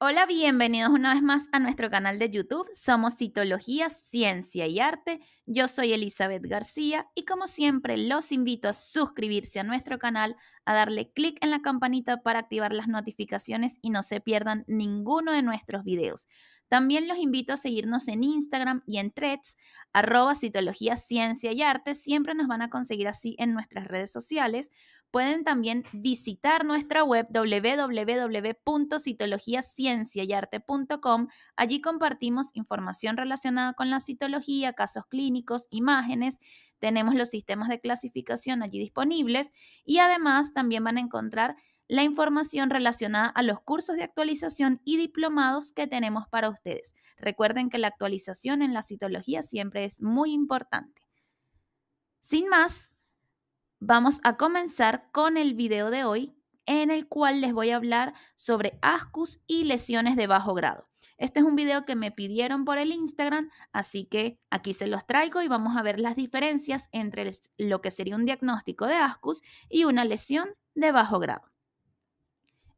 Hola, bienvenidos una vez más a nuestro canal de YouTube. Somos Citología, Ciencia y Arte. Yo soy Elizabeth García y como siempre los invito a suscribirse a nuestro canal, a darle clic en la campanita para activar las notificaciones y no se pierdan ninguno de nuestros videos. También los invito a seguirnos en Instagram y en threads, arroba Citología, Ciencia y Arte. Siempre nos van a conseguir así en nuestras redes sociales pueden también visitar nuestra web www.citologiacienciayarte.com. Allí compartimos información relacionada con la citología, casos clínicos, imágenes. Tenemos los sistemas de clasificación allí disponibles y además también van a encontrar la información relacionada a los cursos de actualización y diplomados que tenemos para ustedes. Recuerden que la actualización en la citología siempre es muy importante. Sin más, Vamos a comenzar con el video de hoy en el cual les voy a hablar sobre ascus y lesiones de bajo grado. Este es un video que me pidieron por el Instagram, así que aquí se los traigo y vamos a ver las diferencias entre lo que sería un diagnóstico de ascus y una lesión de bajo grado.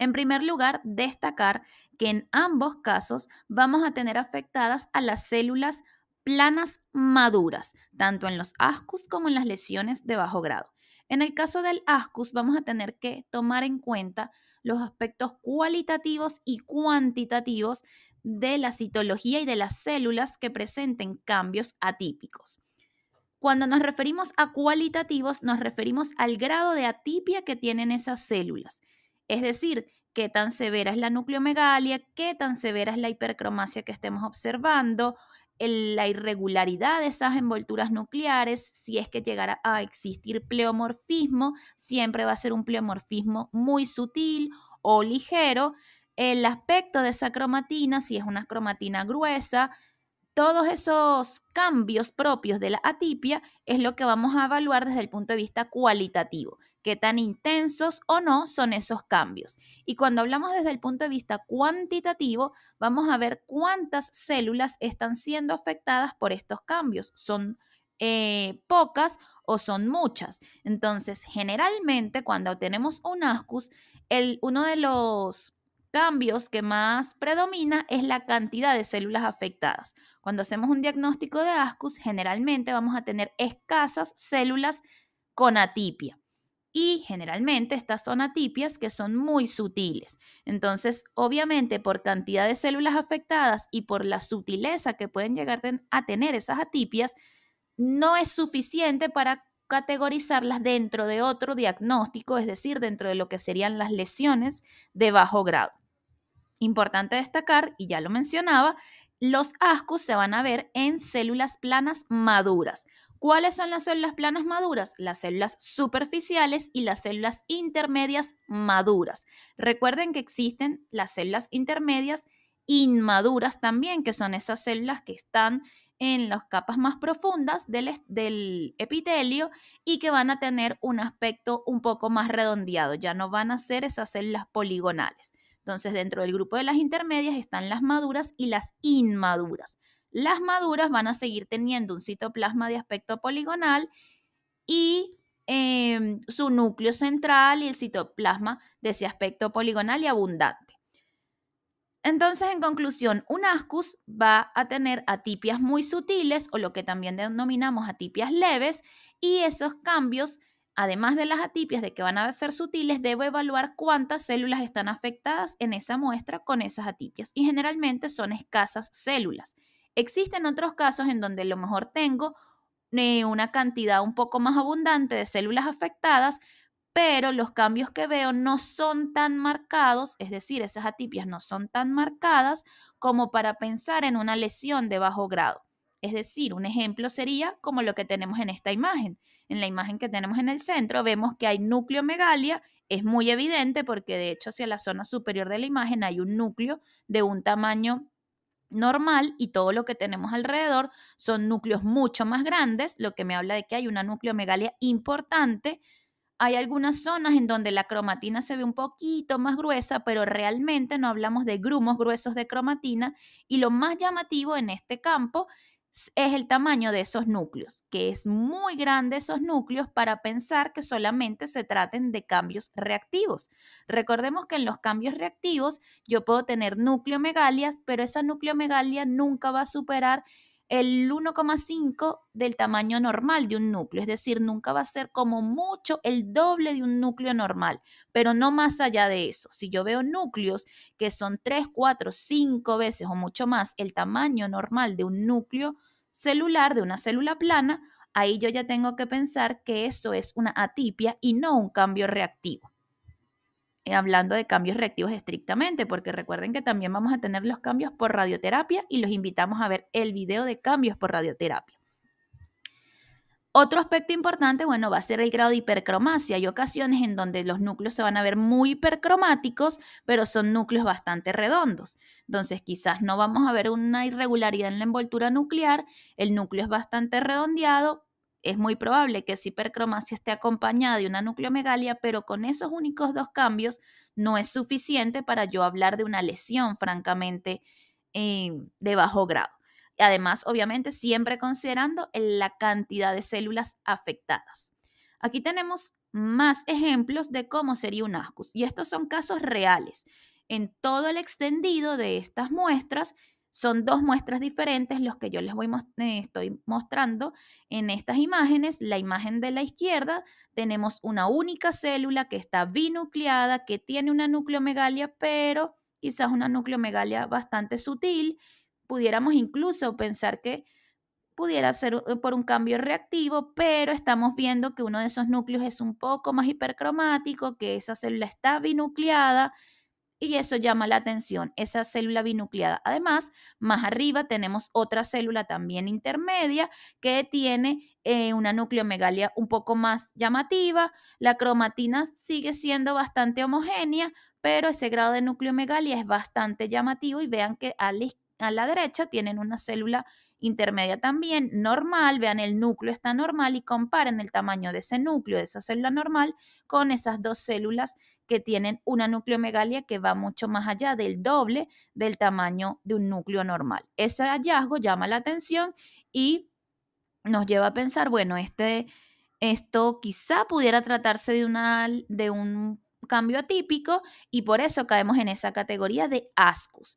En primer lugar, destacar que en ambos casos vamos a tener afectadas a las células planas maduras, tanto en los ascus como en las lesiones de bajo grado. En el caso del ASCUS vamos a tener que tomar en cuenta los aspectos cualitativos y cuantitativos de la citología y de las células que presenten cambios atípicos. Cuando nos referimos a cualitativos, nos referimos al grado de atipia que tienen esas células, es decir, qué tan severa es la nucleomegalia, qué tan severa es la hipercromasia que estemos observando, la irregularidad de esas envolturas nucleares, si es que llegara a existir pleomorfismo, siempre va a ser un pleomorfismo muy sutil o ligero. El aspecto de esa cromatina, si es una cromatina gruesa, todos esos cambios propios de la atipia es lo que vamos a evaluar desde el punto de vista cualitativo, qué tan intensos o no son esos cambios. Y cuando hablamos desde el punto de vista cuantitativo, vamos a ver cuántas células están siendo afectadas por estos cambios. ¿Son eh, pocas o son muchas? Entonces, generalmente cuando tenemos un ASCUS, el, uno de los cambios que más predomina es la cantidad de células afectadas. Cuando hacemos un diagnóstico de ascus, generalmente vamos a tener escasas células con atipia. Y generalmente estas son atipias que son muy sutiles. Entonces, obviamente, por cantidad de células afectadas y por la sutileza que pueden llegar a tener esas atipias, no es suficiente para categorizarlas dentro de otro diagnóstico, es decir, dentro de lo que serían las lesiones de bajo grado. Importante destacar, y ya lo mencionaba, los ascus se van a ver en células planas maduras. ¿Cuáles son las células planas maduras? Las células superficiales y las células intermedias maduras. Recuerden que existen las células intermedias inmaduras también, que son esas células que están en las capas más profundas del, epitelio y que van a tener un aspecto un poco más redondeado, ya no van a ser esas células poligonales. Entonces, dentro del grupo de las intermedias están las maduras y las inmaduras. Las maduras van a seguir teniendo un citoplasma de aspecto poligonal y em, su núcleo central y el citoplasma de ese aspecto poligonal y abundante. Entonces, en conclusión, un ascus va a tener atipias muy sutiles o lo que también denominamos atipias leves y esos cambios, además de las atipias de que van a ser sutiles, debo evaluar cuántas células están afectadas en esa muestra con esas atipias y generalmente son escasas células. Existen otros casos en donde a lo mejor tengo eh, una cantidad un poco más abundante de células afectadas, pero los cambios que veo no son tan marcados, es decir, esas atipias no son tan marcadas como para pensar en una lesión de bajo grado. Es decir, un ejemplo sería como lo que tenemos en esta imagen. En la imagen que tenemos en el centro vemos que hay núcleo megalia, es muy evidente porque de hecho hacia la zona superior de la imagen hay un núcleo de un tamaño normal y todo lo que tenemos alrededor son núcleos mucho más grandes, lo que me habla de que hay una nucleomegalia importante hay algunas zonas en donde la cromatina se ve un poquito más gruesa, pero realmente no hablamos de grumos gruesos de cromatina y lo más llamativo en este campo es el tamaño de esos núcleos, que es muy grande esos núcleos para pensar que solamente se traten de cambios reactivos. Recordemos que en los cambios reactivos yo puedo tener nucleomegalias, pero esa nucleomegalia nunca va a superar el 1,5 del tamaño normal de un núcleo, es decir, nunca va a ser como mucho el doble de un núcleo normal, pero no más allá de eso. Si yo veo núcleos que son 3, 4, 5 veces o mucho más el tamaño normal de un núcleo celular, de una célula plana, ahí yo ya tengo que pensar que esto es una atipia y no un cambio reactivo. Eh, hablando de cambios reactivos estrictamente, porque recuerden que también vamos a tener los cambios por radioterapia y los invitamos a ver el video de cambios por radioterapia. Otro aspecto importante, bueno, va a ser el grado de hipercromasia. Hay ocasiones en donde los núcleos se van a ver muy hipercromáticos, pero son núcleos bastante redondos. Entonces, quizás no vamos a ver una irregularidad en la envoltura nuclear, el núcleo es bastante redondeado, es muy probable que esa hipercromasia esté acompañada de una nucleomegalia, pero con esos únicos dos cambios no es suficiente para yo hablar de una lesión, francamente, eh, de bajo grado. Además, obviamente, siempre considerando la cantidad de células afectadas. Aquí tenemos más ejemplos de cómo sería un ascus, y estos son casos reales en todo el extendido de estas muestras son dos muestras diferentes los que yo les voy eh, estoy mostrando en estas imágenes. La imagen de la izquierda tenemos una única célula que está binucleada, que tiene una nucleomegalia, pero quizás una nucleomegalia bastante sutil. Pudiéramos incluso pensar que pudiera ser eh, por un cambio reactivo, pero estamos viendo que uno de esos núcleos es un poco más hipercromático, que esa célula está binucleada, y eso llama la atención, esa célula binucleada. Además, más arriba tenemos otra célula también intermedia que tiene una eh, una nucleomegalia un poco más llamativa. La cromatina sigue siendo bastante homogénea, pero ese grado de nucleomegalia es bastante llamativo y vean que a la, a la derecha tienen una célula intermedia también, normal, vean el núcleo está normal y comparen el tamaño de ese núcleo, de esa célula normal, con esas dos células que tienen una nucleomegalia que va mucho más allá del doble del tamaño de un núcleo normal. Ese hallazgo llama la atención y nos lleva a pensar, bueno, este, esto quizá pudiera tratarse de, de un cambio atípico y por eso caemos en esa categoría de ascus.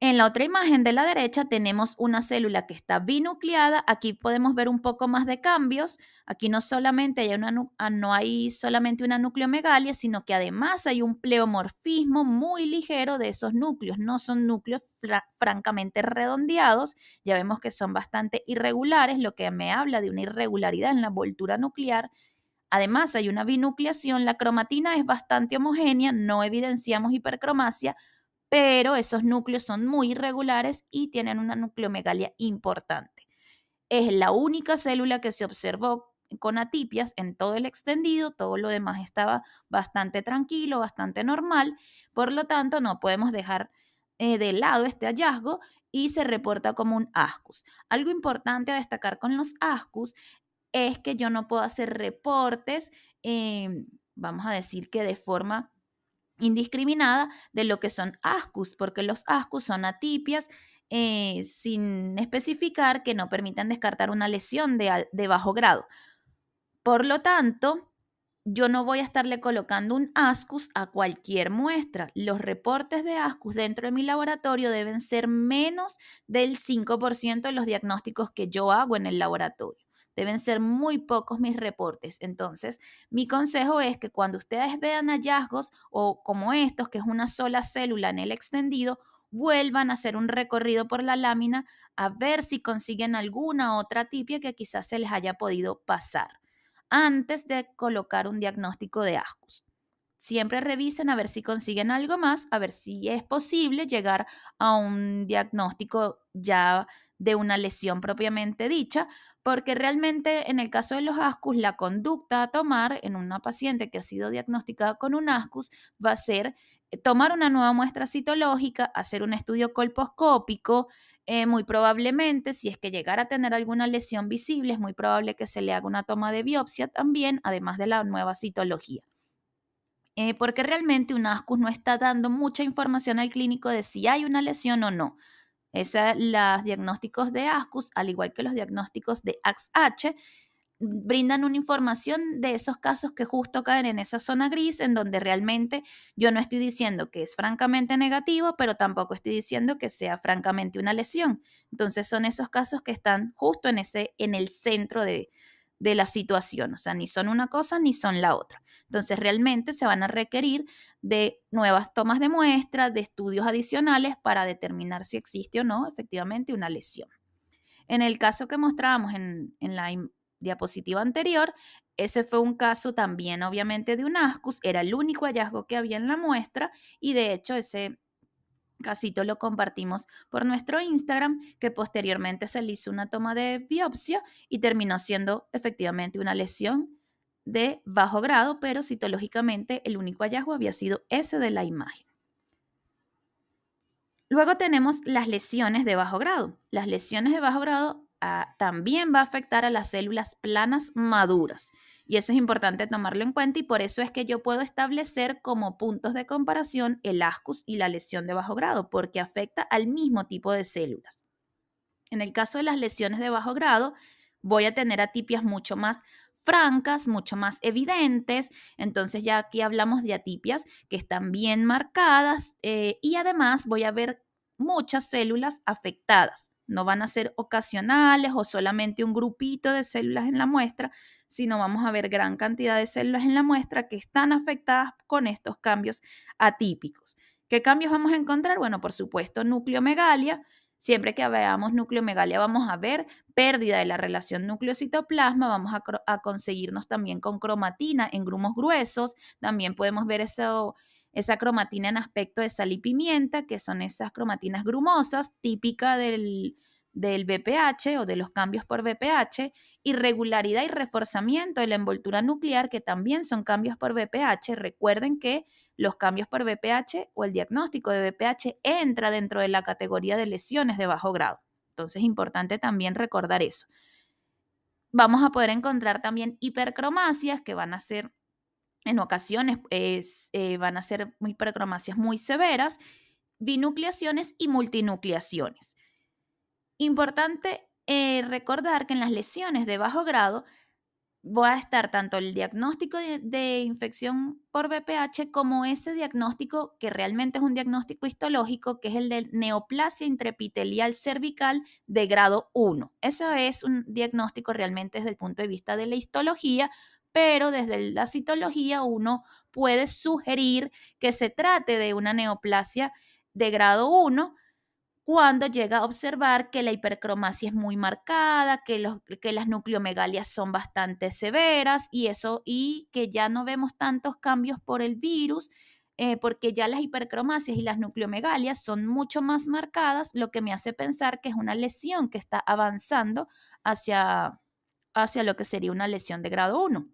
En la otra imagen de la derecha tenemos una célula que está binucleada. Aquí podemos ver un poco más de cambios. Aquí no solamente hay, una, ah, no hay solamente una nucleomegalia, sino que además hay un pleomorfismo muy ligero de esos núcleos. No son núcleos francamente redondeados. Ya vemos que son bastante irregulares, lo que me habla de una irregularidad en la voltura nuclear. Además hay una binucleación. La cromatina es bastante homogénea. No evidenciamos hipercromasia pero esos núcleos son muy irregulares y tienen una nucleomegalia importante. Es la única célula que se observó con atipias en todo el extendido, todo lo demás estaba bastante tranquilo, bastante normal, por lo tanto no podemos dejar eh, de lado este hallazgo y se reporta como un ascus. Algo importante a destacar con los ascus es que yo no puedo hacer reportes, em, vamos a decir que de forma indiscriminada de lo que son ascus, porque los ascus son atipias eh, sin especificar que no permiten descartar una lesión de, de, bajo grado. Por lo tanto, yo no voy a estarle colocando un ascus a cualquier muestra. Los reportes de ascus dentro de mi laboratorio deben ser menos del 5% de los diagnósticos que yo hago en el laboratorio. Deben ser muy pocos mis reportes. Entonces, mi consejo es que cuando ustedes vean hallazgos o como estos, que es una sola célula en el extendido, vuelvan a hacer un recorrido por la lámina a ver si consiguen alguna otra tipia que quizás se les haya podido pasar antes de colocar un diagnóstico de ascus. Siempre revisen a ver si consiguen algo más, a ver si es posible llegar a un diagnóstico ya de una lesión propiamente dicha, porque realmente en el caso de los ascus, la conducta a tomar en una paciente que ha sido diagnosticada con un ascus va a ser eh, tomar una nueva muestra citológica, hacer un estudio colposcópico, eh, muy probablemente, si es que llegara a tener alguna lesión visible, es muy probable que se le haga una toma de biopsia también, además de la nueva citología. Eh, porque realmente un ascus no está dando mucha información al clínico de si hay una lesión o no. Esa, los diagnósticos de ASCUS, al igual que los diagnósticos de AXH, brindan una información de esos casos que justo caen en esa zona gris, en donde realmente yo no estoy diciendo que es francamente negativo, pero tampoco estoy diciendo que sea francamente una lesión. Entonces son esos casos que están justo en, ese, en el centro de, de la situación, o sea, ni son una cosa ni son la otra. Entonces, realmente se van a requerir de nuevas tomas de muestra, de estudios adicionales para determinar si existe o no efectivamente una lesión. En el caso que mostrábamos en, en la diapositiva anterior, ese fue un caso también obviamente de un ascus, era el único hallazgo que había en la muestra y de hecho ese Casito lo compartimos por nuestro Instagram, que posteriormente se le hizo una toma de biopsia y terminó siendo efectivamente una lesión de bajo grado, pero citológicamente el único hallazgo había sido ese de la imagen. Luego tenemos las lesiones de bajo grado. Las lesiones de bajo grado ah, también va a afectar a las células planas maduras. Y eso es importante tomarlo en cuenta y por eso es que yo puedo establecer como puntos de comparación el ascus y la lesión de bajo grado, porque afecta al mismo tipo de células. En el caso de las lesiones de bajo grado, voy a tener atipias mucho más francas, mucho más evidentes. Entonces ya aquí hablamos de atipias que están bien marcadas eh, y además voy a ver muchas células afectadas. No van a ser ocasionales o solamente un grupito de células en la muestra, sino vamos a ver gran cantidad de células en la muestra que están afectadas con estos cambios atípicos. ¿Qué cambios vamos a encontrar? Bueno, por supuesto, nucleomegalia. Siempre que veamos nucleomegalia vamos a ver pérdida de la relación núcleo-citoplasma, vamos a, conseguirnos también con cromatina en grumos gruesos, también podemos ver eso, esa cromatina en aspecto de sal y pimienta, que son esas cromatinas grumosas, típica del, del BPH o de los cambios por BPH, irregularidad y reforzamiento de la envoltura nuclear, que también son cambios por BPH. Recuerden que los cambios por BPH o el diagnóstico de BPH entra dentro de la categoría de lesiones de bajo grado. Entonces, es importante también recordar eso. Vamos a poder encontrar también hipercromacias que van a ser, en ocasiones, eh, van a ser hipercromacias muy severas, binucleaciones y multinucleaciones. Importante eh, recordar que en las lesiones de bajo grado va a estar tanto el diagnóstico de, infección por BPH como ese diagnóstico que realmente es un diagnóstico histológico, que es el de neoplasia intrapitelial cervical de grado 1. Eso es un diagnóstico realmente desde el punto de vista de la histología, pero desde la citología uno puede sugerir que se trate de una neoplasia de grado 1 cuando llega a observar que la hipercromasia es muy marcada, que, los, que las nucleomegalias son bastante severas y eso, y que ya no vemos tantos cambios por el virus, eh, porque ya las hipercromasias y las nucleomegalias son mucho más marcadas, lo que me hace pensar que es una lesión que está avanzando hacia, hacia lo que sería una lesión de grado 1,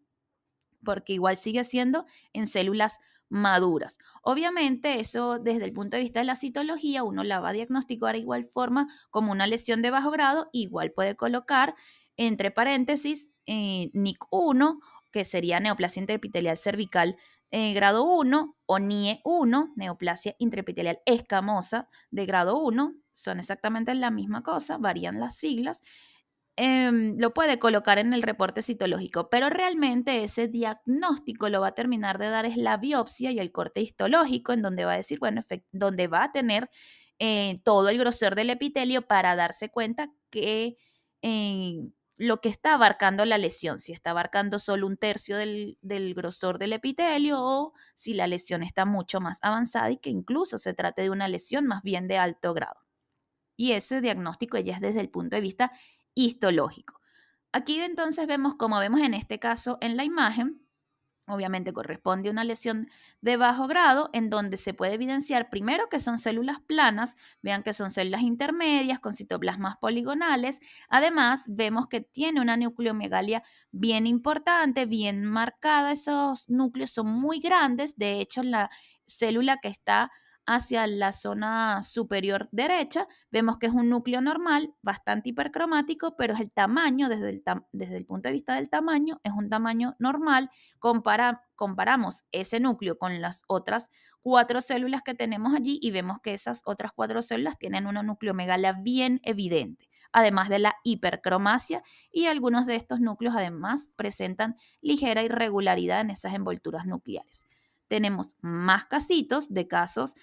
porque igual sigue siendo en células maduras. Obviamente eso desde el punto de vista de la citología uno la va a diagnosticar de igual forma como una lesión de bajo grado, igual puede colocar entre paréntesis eh, NIC1, que sería neoplasia intraepitelial cervical eh, grado 1 o NIE 1, neoplasia intraepitelial escamosa de grado 1, son exactamente la misma cosa, varían las siglas. Em, lo puede colocar en el reporte citológico, pero realmente ese diagnóstico lo va a terminar de dar es la biopsia y el corte histológico, en donde va a decir, bueno, donde va a tener eh, todo el grosor del epitelio para darse cuenta que eh, lo que está abarcando la lesión, si está abarcando solo un tercio del, del grosor del epitelio o si la lesión está mucho más avanzada y que incluso se trate de una lesión más bien de alto grado. Y ese diagnóstico ya es desde el punto de vista histológico. Aquí entonces vemos, como vemos en este caso en la imagen, obviamente corresponde a una lesión de bajo grado en donde se puede evidenciar primero que son células planas, vean que son células intermedias con citoplasmas poligonales, además vemos que tiene una nucleomegalia bien importante, bien marcada, esos núcleos son muy grandes, de hecho la célula que está hacia la zona superior derecha, vemos que es un núcleo normal, bastante hipercromático, pero es el tamaño, desde el, punto de vista del tamaño, es un tamaño normal. comparamos ese núcleo con las otras cuatro células que tenemos allí y vemos que esas otras cuatro células tienen una nucleomegala bien evidente además de la hipercromasia y algunos de estos núcleos además presentan ligera irregularidad en esas envolturas nucleares tenemos más casitos de casos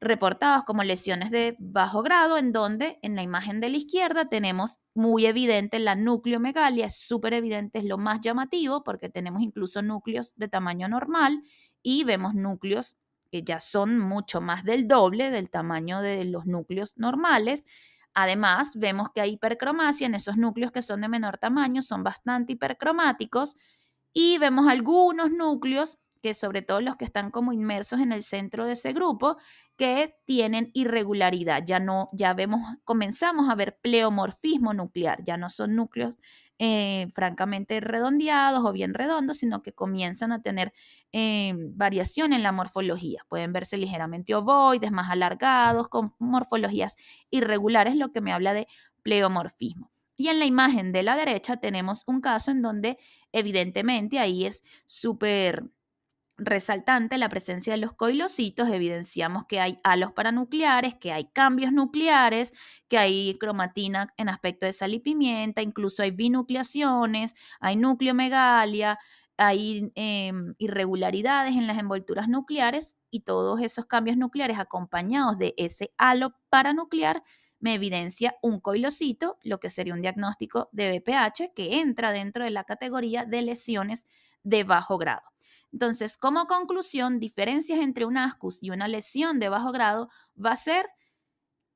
reportados como lesiones de bajo grado, en donde en la imagen de la izquierda tenemos muy evidente la nucleomegalia, es súper evidente, es lo más llamativo porque tenemos incluso núcleos de tamaño normal y vemos núcleos que ya son mucho más del doble del tamaño de los núcleos normales. Además, vemos que hay hipercromasia en esos núcleos que son de menor tamaño, son bastante hipercromáticos y vemos algunos núcleos que sobre todo los que están como inmersos en el centro de ese grupo, que tienen irregularidad. Ya no, ya vemos, comenzamos a ver pleomorfismo nuclear, ya no son núcleos eh, francamente redondeados o bien redondos, sino que comienzan a tener eh, variación en la morfología. Pueden verse ligeramente ovoides, más alargados, con morfologías irregulares, lo que me habla de pleomorfismo. Y en la imagen de la derecha tenemos un caso en donde evidentemente ahí es súper resaltante la presencia de los coilocitos, evidenciamos que hay halos paranucleares, que hay cambios nucleares, que hay cromatina en aspecto de sal y pimienta, incluso hay binucleaciones, hay nucleomegalia, hay em, irregularidades en las envolturas nucleares y todos esos cambios nucleares acompañados de ese halo paranuclear me evidencia un coilocito, lo que sería un diagnóstico de BPH que entra dentro de la categoría de lesiones de bajo grado. Entonces, como conclusión, diferencias entre un ascus y una lesión de bajo grado va a ser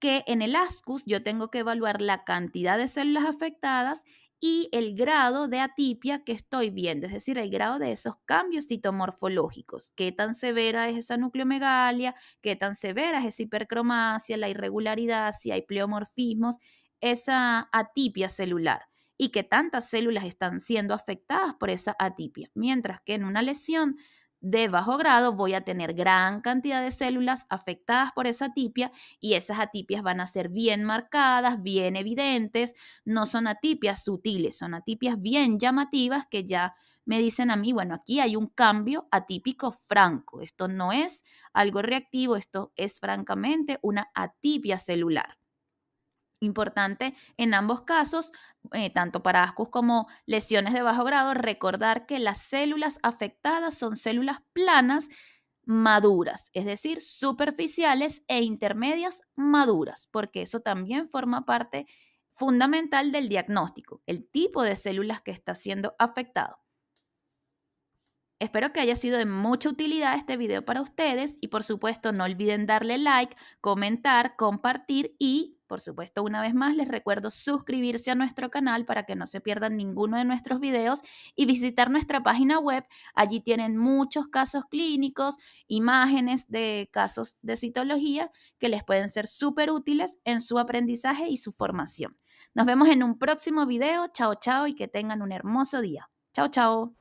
que en el ascus yo tengo que evaluar la cantidad de células afectadas y el grado de atipia que estoy viendo, es decir, el grado de esos cambios citomorfológicos, qué tan severa es esa nucleomegalia, qué tan severa es esa hipercromasia, la irregularidad, si hay pleomorfismos, esa atipia celular y que tantas células están siendo afectadas por esa atipia. Mientras que en una lesión de bajo grado voy a tener gran cantidad de células afectadas por esa atipia y esas atipias van a ser bien marcadas, bien evidentes, no son atipias sutiles, son atipias bien llamativas que ya me dicen a mí, bueno, aquí hay un cambio atípico franco, esto no es algo reactivo, esto es francamente una atipia celular. Importante en ambos casos, eh, tanto para ascus como lesiones de bajo grado, recordar que las células afectadas son células planas maduras, es decir, superficiales e intermedias maduras, porque eso también forma parte fundamental del diagnóstico, el tipo de células que está siendo afectado. Espero que haya sido de mucha utilidad este video para ustedes y por supuesto no olviden darle like, comentar, compartir y por supuesto, una vez más les recuerdo suscribirse a nuestro canal para que no se pierdan ninguno de nuestros videos y visitar nuestra página web. Allí tienen muchos casos clínicos, imágenes de casos de citología que les pueden ser súper útiles en su aprendizaje y su formación. Nos vemos en un próximo video. Chao, chao y que tengan un hermoso día. Chao, chao.